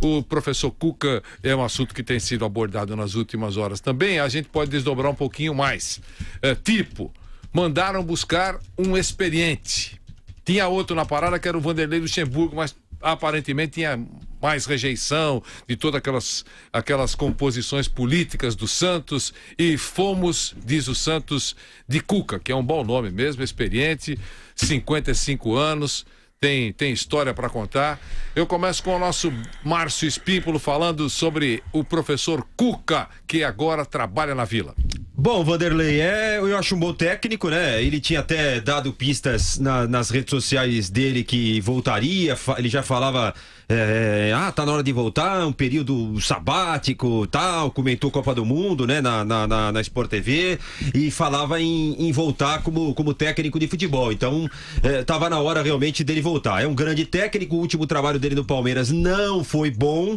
O professor Cuca é um assunto que tem sido abordado nas últimas horas também. A gente pode desdobrar um pouquinho mais. É, tipo, mandaram buscar um experiente. Tinha outro na parada que era o Vanderlei Luxemburgo, mas aparentemente tinha mais rejeição de todas aquelas, aquelas composições políticas do Santos e fomos, diz o Santos, de Cuca, que é um bom nome mesmo, experiente, 55 anos, tem, tem história para contar. Eu começo com o nosso Márcio Espímpolo falando sobre o professor Cuca, que agora trabalha na Vila. Bom, Vanderlei, é, eu acho um bom técnico, né? Ele tinha até dado pistas na, nas redes sociais dele que voltaria, ele já falava, é, ah, tá na hora de voltar, um período sabático tal, comentou Copa do Mundo, né, na, na, na, na Sport TV, e falava em, em, voltar como, como técnico de futebol. Então, é, tava na hora realmente dele voltar. É um grande técnico, o último trabalho dele no Palmeiras não foi bom.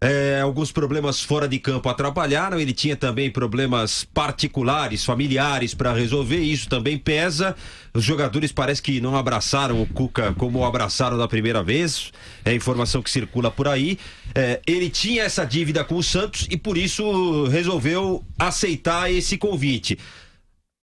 É, alguns problemas fora de campo atrapalharam. Ele tinha também problemas particulares, familiares para resolver. Isso também pesa. Os jogadores parece que não abraçaram o Cuca como o abraçaram da primeira vez. É a informação que circula por aí. É, ele tinha essa dívida com o Santos e por isso resolveu aceitar esse convite.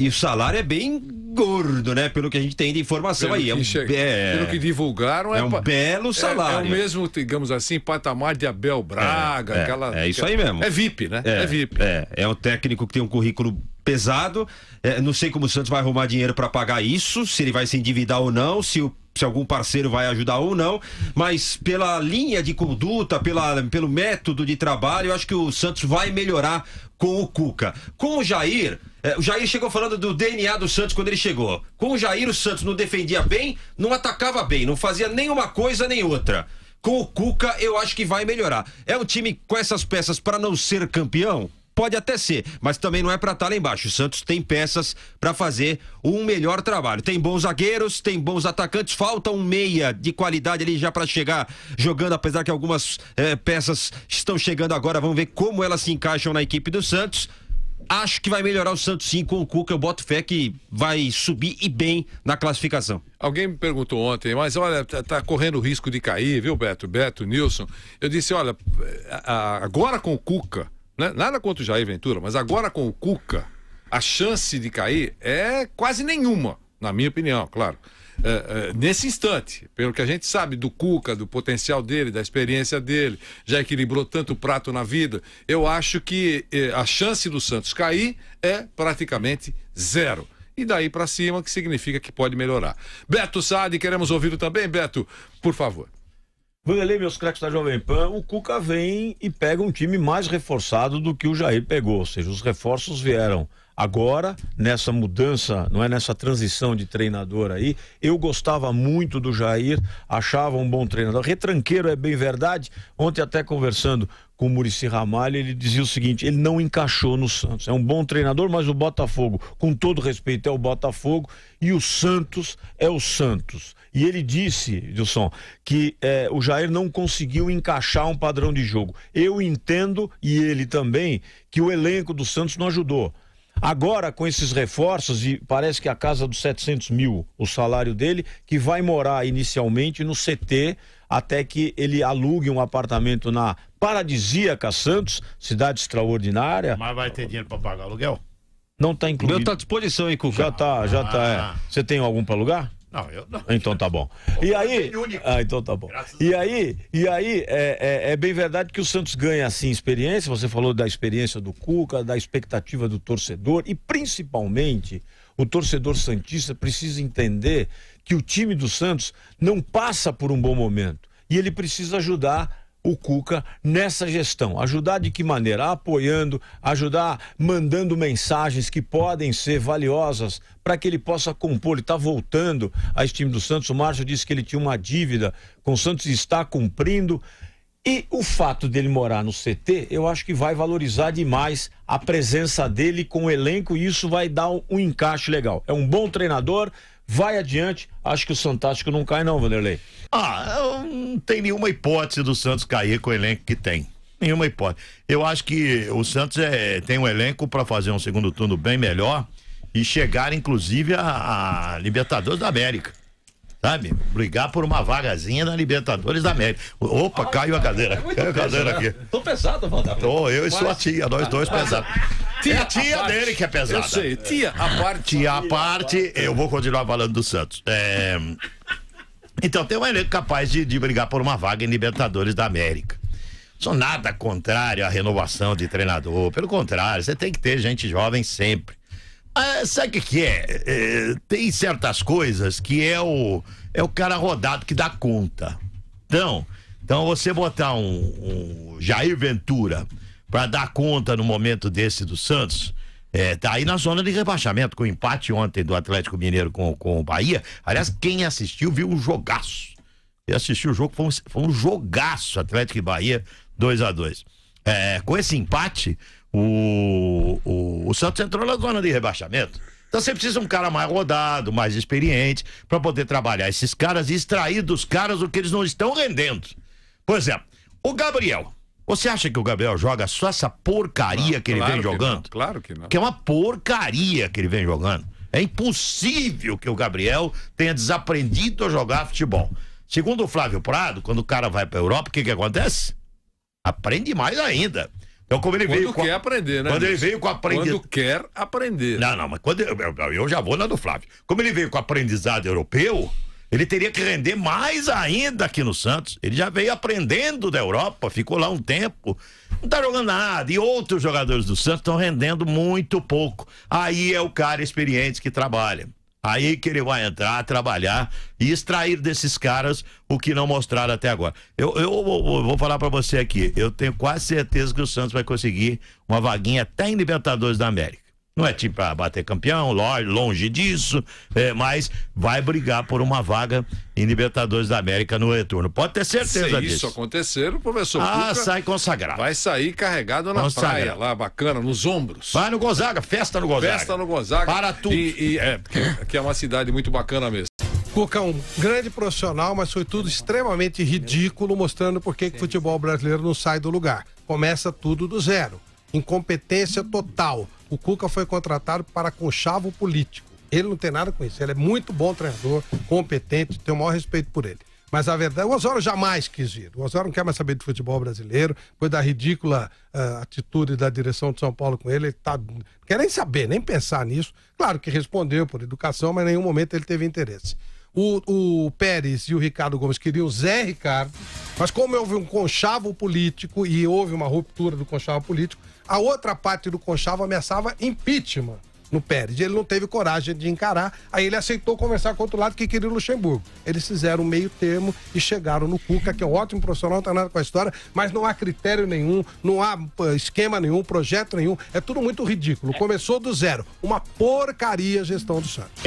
E o salário é bem gordo, né? Pelo que a gente tem de informação pelo aí. É um pelo que divulgaram, é, é um pa... belo salário. É, é, o mesmo, digamos assim, patamar de Abel Braga, é, é, aquela. É isso aí mesmo. É VIP, né? É, é VIP. É, é um técnico que tem um currículo pesado. não sei como o Santos vai arrumar dinheiro para pagar isso, se ele vai se endividar ou não, se o se algum parceiro vai ajudar ou não, mas pela linha de conduta, pela, pelo método de trabalho, eu acho que o Santos vai melhorar com o Cuca. Com o Jair, é, o Jair chegou falando do DNA do Santos quando ele chegou. Com o Jair, o Santos não defendia bem, não atacava bem, não fazia nenhuma coisa nem outra. Com o Cuca, eu acho que vai melhorar. É um time com essas peças para não ser campeão? Pode até ser, mas também não é para estar tá lá embaixo. O Santos tem peças para fazer um melhor trabalho. Tem bons zagueiros, tem bons atacantes, falta um meia de qualidade ali já para chegar jogando, apesar que algumas eh, peças estão chegando agora. Vamos ver como elas se encaixam na equipe do Santos. Acho que vai melhorar o Santos sim com o Cuca. Eu boto fé que vai subir e bem na classificação. Alguém me perguntou ontem, mas olha, tá, tá correndo risco de cair, viu, Beto? Beto, Nilson. Eu disse, olha, agora com o Cuca, né? nada contra o Jair Ventura, mas agora com o Cuca, a chance de cair é quase nenhuma, na minha opinião, claro uh, uh, nesse instante, pelo que a gente sabe do Cuca, do potencial dele, da experiência dele, já equilibrou tanto prato na vida, eu acho que uh, a chance do Santos cair é praticamente zero. E daí para cima, que significa que pode melhorar. Beto Sade, queremos ouvi-lo também, Beto, por favor. Vanderlei, meus craques da Jovem Pan, o Cuca vem e pega um time mais reforçado do que o Jair pegou, ou seja, os reforços vieram agora, nessa mudança, não é nessa transição de treinador aí. Eu gostava muito do Jair, achava um bom treinador. Retranqueiro é bem verdade. Ontem até conversando com o Murici Ramalho, ele dizia o seguinte: ele não encaixou no Santos. É um bom treinador, mas o Botafogo, com todo respeito, é o Botafogo e o Santos é o Santos. E ele disse, Edilson, que é, o Jair não conseguiu encaixar um padrão de jogo. Eu entendo, e ele também, que o elenco do Santos não ajudou. Agora, com esses reforços, e parece que a casa dos 700 mil, o salário dele, que vai morar inicialmente no CT até que ele alugue um apartamento na paradisíaca Santos, cidade extraordinária. Mas vai ter dinheiro para pagar aluguel? Não está incluído. O meu tá à disposição, hein, Cuca? Já está, já tá, é. ah. Você tem algum para alugar? Não, eu não. Então tá bom. E aí. É ah, então tá bom. E aí, e aí é, é, é, bem verdade que o Santos ganha, assim, experiência. Você falou da experiência do Cuca, da expectativa do torcedor. E principalmente, o torcedor Santista precisa entender que o time do Santos não passa por um bom momento. E ele precisa ajudar o Cuca nessa gestão. Ajudar de que maneira? Apoiando, ajudar mandando mensagens que podem ser valiosas para que ele possa compor. Ele está voltando a esse time do Santos. O Márcio disse que ele tinha uma dívida com o Santos e está cumprindo. E o fato dele morar no CT, eu acho que vai valorizar demais a presença dele com o elenco e isso vai dar um encaixe legal. É um bom treinador vai adiante. Acho que o Fantástico não cai, não, Vanderlei. Ah, não tem nenhuma hipótese do Santos cair com o elenco que tem. Nenhuma hipótese. Eu acho que o Santos é, tem um elenco para fazer um segundo turno bem melhor e chegar, inclusive, a, a Libertadores da América sabe? Brigar por uma vagazinha na Libertadores da América. Opa, caiu a cadeira. É caiu a cadeira aqui. Né? Tô pesado, Valdar. Tô, eu e sua tia, nós dois pesados. Tia, é tia parte, dele que é pesada. Eu sei, tia. A parte. Tia a parte, eu vou continuar falando do Santos. É, então, tem um elenco capaz de, de brigar por uma vaga em Libertadores da América. Sou nada contrário à renovação de treinador. Pelo contrário, você tem que ter gente jovem sempre. Ah, sabe o que é? é? Tem certas coisas que é o, é o cara rodado que dá conta. Então, então você botar um, um Jair Ventura para dar conta no momento desse do Santos. É, tá aí na zona de rebaixamento, com o empate ontem do Atlético Mineiro com, com o Bahia. Aliás, quem assistiu viu um jogaço. e assistiu o jogo, foi um, foi um jogaço Atlético e Bahia, 2 a 2 é, Com esse empate, o, o, o Santos entrou na zona de rebaixamento. Então você precisa um cara mais rodado, mais experiente, para poder trabalhar esses caras e extrair dos caras o que eles não estão rendendo. Por exemplo, o Gabriel. Você acha que o Gabriel joga só essa porcaria não, que ele claro vem jogando? claro que não. Que é uma porcaria que ele vem jogando. É impossível que o Gabriel tenha desaprendido a jogar futebol. Segundo o Flávio Prado, quando o cara vai para a Europa, o que, que acontece? Aprende mais ainda. Então, como ele quando veio. Quando quer a... aprender, né? Quando ele veio com aprendizado. Quando quer aprender. Não, não, mas quando eu, eu já vou na do Flávio. Como ele veio com aprendizado europeu, ele teria que render mais ainda aqui no Santos. Ele já veio aprendendo da Europa, ficou lá um tempo, não tá jogando nada. E outros jogadores do Santos estão rendendo muito pouco. Aí é o cara experiente que trabalha. Aí que ele vai entrar, trabalhar e extrair desses caras o que não mostraram até agora. Eu, eu, eu vou falar para você aqui, eu tenho quase certeza que o Santos vai conseguir uma vaguinha até em Libertadores da América. Não é time para bater campeão, longe disso, é, mas vai brigar por uma vaga em Libertadores da América no retorno. Pode ter certeza Se disso. isso acontecer, o professor ah, Pucca sai consagrado. Vai sair carregado na consagrado. praia, lá bacana, nos ombros. Vai no Gonzaga, festa no Gonzaga. Festa no Gonzaga. Para tudo. E, e é, que é uma cidade muito bacana mesmo. Cuca, um grande profissional, mas foi tudo extremamente ridículo, mostrando por que o futebol brasileiro não sai do lugar. Começa tudo do zero. Incompetência total o Cuca foi contratado para conchavo político. Ele não tem nada com isso. Ele é muito bom treinador, competente, tenho o maior respeito por ele. Mas a verdade, o Osório jamais quis vir. O Osório não quer mais saber de futebol brasileiro, depois da ridícula uh, atitude da direção de São Paulo com ele, ele tá, não quer nem saber, nem pensar nisso. Claro que respondeu por educação, mas em nenhum momento ele teve interesse. O, o, Pérez e o Ricardo Gomes queriam o Zé Ricardo, mas como houve um conchavo político e houve uma ruptura do conchavo político, a outra parte do Conchavo ameaçava impeachment no Pérez. Ele não teve coragem de encarar, aí ele aceitou conversar com o outro lado que queria o Luxemburgo. Eles fizeram um meio termo e chegaram no Cuca, que é um ótimo profissional, não tem tá nada com a história, mas não há critério nenhum, não há esquema nenhum, projeto nenhum, é tudo muito ridículo. Começou do zero. Uma porcaria a gestão do Santos.